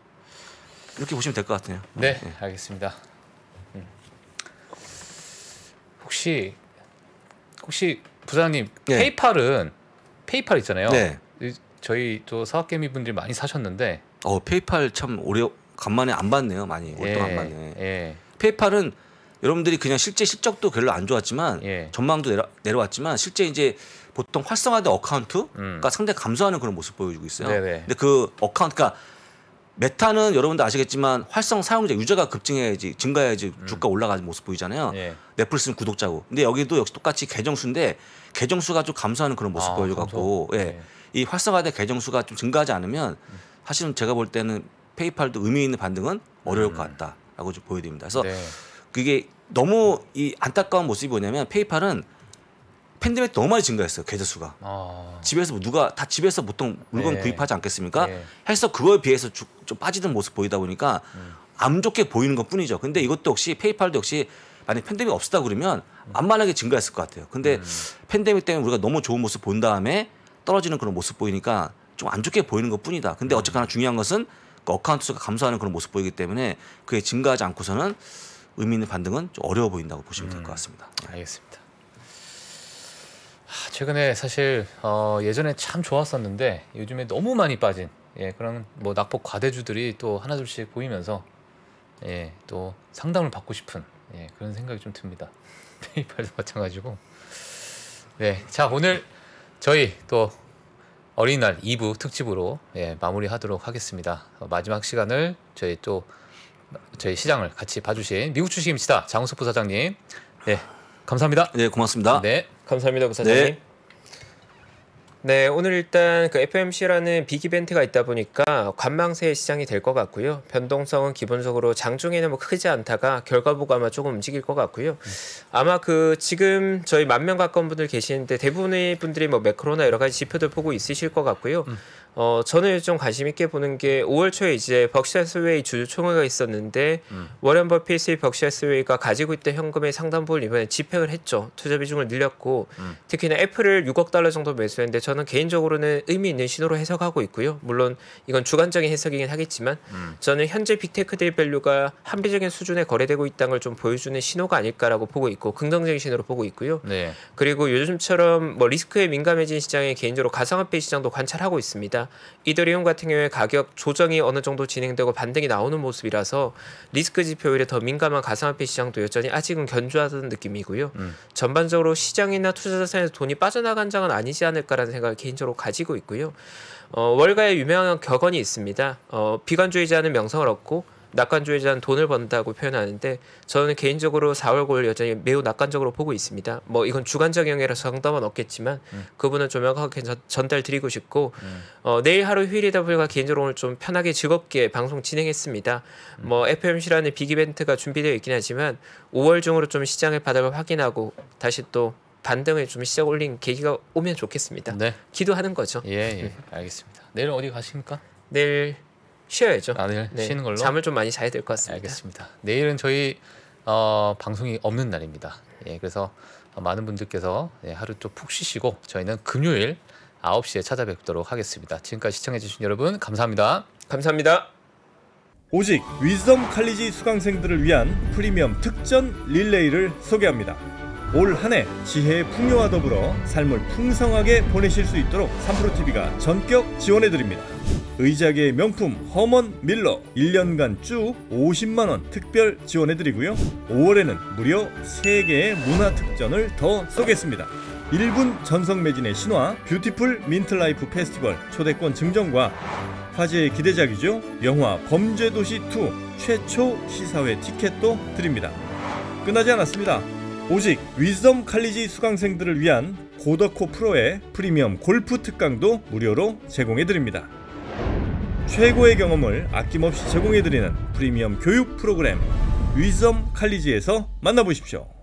이렇게 보시면 될 것 같아요. 네, 네. 알겠습니다. 음. 혹시 혹시 부장님 네. 페이팔은 페이팔 있잖아요. 네. 저희 또 사학개미 분들이 많이 사셨는데 어 페이팔 참 오래 간만에 안 봤네요. 많이 오랫동안 예, 안 봤네. 예. 페이팔은 여러분들이 그냥 실제 실적도 별로 안 좋았지만 예. 전망도 내려, 왔지만 실제 이제 보통 활성화된 어카운트가 음. 상당히 감소하는 그런 모습 보여주고 있어요. 네네. 네. 근데 그 어카운트 가 그러니까 메타는 여러분도 아시겠지만 활성 사용자 유저가 급증해야지 증가해야지 음. 주가 음. 올라가는 모습 보이잖아요. 예. 넷플릭스는 구독자고. 근데 여기도 역시 똑같이 계정 수인데 계정 수가 좀 감소하는 그런 모습 아, 보여줘 갖고 예. 네. 이 활성화된 계정 수가 좀 증가하지 않으면 사실은 제가 볼 때는 페이팔도 의미 있는 반등은 어려울 음. 것 같다라고 좀 보여드립니다. 그래서 네. 그게 너무 이 안타까운 모습이 뭐냐면 페이팔은 팬데믹 너무 많이 증가했어요 계좌 수가 아... 집에서 뭐 누가 다 집에서 보통 물건 네. 구입하지 않겠습니까 네. 해서 그거에 비해서 주, 좀 빠지는 모습 보이다 보니까 음. 안 좋게 보이는 것 뿐이죠 근데 이것도 역시 페이팔도 역시 만약 팬데믹 없었다 그러면 안만하게 음. 증가했을 것 같아요 근데 음. 팬데믹 때문에 우리가 너무 좋은 모습 본 다음에 떨어지는 그런 모습 보이니까 좀 안 좋게 보이는 것 뿐이다 근데 음. 어쨌거나 중요한 것은 그 어카운트 수가 감소하는 그런 모습 보이기 때문에 그게 증가하지 않고서는 의미 있는 반등은 좀 어려워 보인다고 보시면 될것 음, 같습니다. 네. 알겠습니다. 아, 최근에 사실 어, 예전에 참 좋았었는데 요즘에 너무 많이 빠진 예, 그런 뭐 낙폭 과대주들이 또 하나둘씩 보이면서 예, 또 상담을 받고 싶은 예, 그런 생각이 좀 듭니다. 페이팔도 마찬가지고. 네, 자 오늘 저희 또 어린이날 2부 특집으로 예, 마무리하도록 하겠습니다. 마지막 시간을 저희 또 저희 시장을 같이 봐주신 미국 출신입니다 장우석 부사장님, 네 감사합니다. 네 고맙습니다. 네 감사합니다 부사장님. 네. 네, 오늘 일단 그 FMC라는 빅 이벤트가 있다 보니까 관망세의 시장이 될 것 같고요. 변동성은 기본적으로 장중에는 뭐 크지 않다가 결과 보고 아마 조금 움직일 것 같고요. 아마 그 지금 저희 만명 가까운 분들 계시는데 대부분의 분들이 뭐 매크로나 여러 가지 지표들 보고 있으실 것 같고요. 음. 어, 저는 좀 관심 있게 보는 게 5월 초에 이제 벅시아스웨이 주주총회가 있었는데 음. 워렌 버핏의 벅시아스웨이가 가지고 있던 현금의 상당부를 이번에 집행을 했죠. 투자 비중을 늘렸고 음. 특히나 애플을 6억 달러 정도 매수했는데 저는 개인적으로는 의미 있는 신호로 해석하고 있고요. 물론 이건 주관적인 해석이긴 하겠지만 음. 저는 현재 빅테크들 밸류가 합리적인 수준에 거래되고 있다는 걸 좀 보여주는 신호가 아닐까라고 보고 있고 긍정적인 신호로 보고 있고요. 네. 그리고 요즘처럼 뭐 리스크에 민감해진 시장에 개인적으로 가상화폐 시장도 관찰하고 있습니다. 이더리움 같은 경우에 가격 조정이 어느 정도 진행되고 반등이 나오는 모습이라서 리스크 지표율에 더 민감한 가상화폐 시장도 여전히 아직은 견주하던 느낌이고요. 음. 전반적으로 시장이나 투자 자사이에서 돈이 빠져나간 장은 아니지 않을까라는 생각을 개인적으로 가지고 있고요. 어, 월가의 유명한 격언이 있습니다. 어, 비관주의자는 명성을 얻고 낙관주의자는 돈을 번다고 표현하는데 저는 개인적으로 4월 9일 여전히 매우 낙관적으로 보고 있습니다. 뭐 이건 주관적 영역이라서 상담은 없겠지만 음. 그분은 조명하게 전달드리고 싶고 음. 어, 내일 하루 휴일이다 보니까 개인적으로 오늘 좀 편하게 즐겁게 방송 진행했습니다. 음. 뭐 FMC라는 빅 이벤트가 준비되어 있긴 하지만 5월 중으로 좀 시장의 바닥을 확인하고 다시 또 반등을 좀 시작 올린 계기가 오면 좋겠습니다. 네. 기도하는 거죠. 예, 예. 알겠습니다. 내일 어디 가십니까? 내일 쉬어야죠. 아, 내일 네. 네. 쉬는 걸로. 잠을 좀 많이 자야 될 것 같습니다. 알겠습니다. 내일은 저희 어, 방송이 없는 날입니다. 예, 그래서 많은 분들께서 예, 하루 좀 푹 쉬시고 저희는 금요일 9시에 찾아뵙도록 하겠습니다. 지금까지 시청해주신 여러분 감사합니다. 감사합니다. 오직 윗섬 칼리지 수강생들을 위한 프리미엄 특전 릴레이를 소개합니다. 올 한 해 지혜의 풍요와 더불어 삶을 풍성하게 보내실 수 있도록 삼프로TV가 전격 지원해드립니다. 의자계의 명품 허먼 밀러 1년간 쭉 50만원 특별 지원해드리고요 5월에는 무려 3개의 문화 특전을 더 쏘겠습니다 1분 전성 매진의 신화 뷰티풀 민트라이프 페스티벌 초대권 증정과 화제의 기대작이죠 영화 범죄도시2 최초 시사회 티켓도 드립니다 끝나지 않았습니다 오직 위즈덤 칼리지 수강생들을 위한 고덕코 프로의 프리미엄 골프 특강도 무료로 제공해드립니다 최고의 경험을 아낌없이 제공해드리는 프리미엄 교육 프로그램 위즈 칼리지에서 만나보십시오.